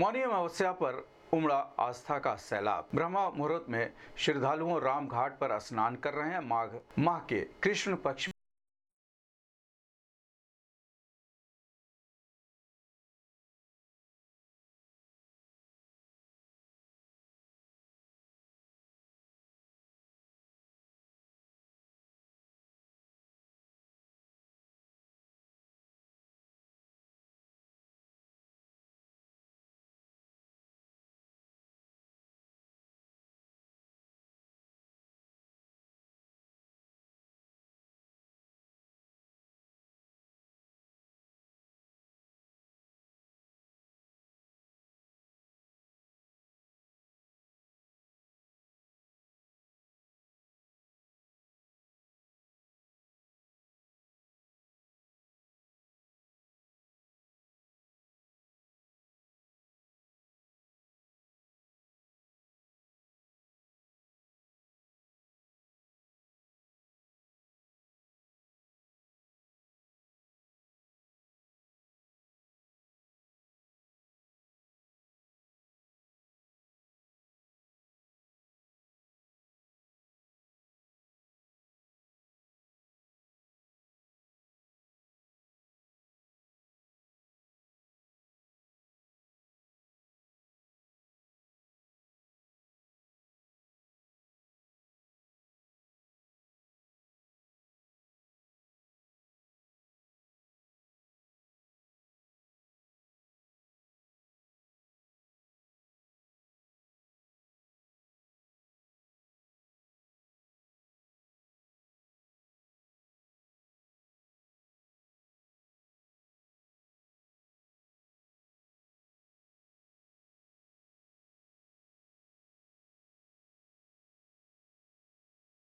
मौनी अमावस्या पर उमड़ा आस्था का सैलाब ब्रह्मा मुहूर्त में श्रद्धालुओं राम घाट पर स्नान कर रहे हैं माघ माह के कृष्ण पक्ष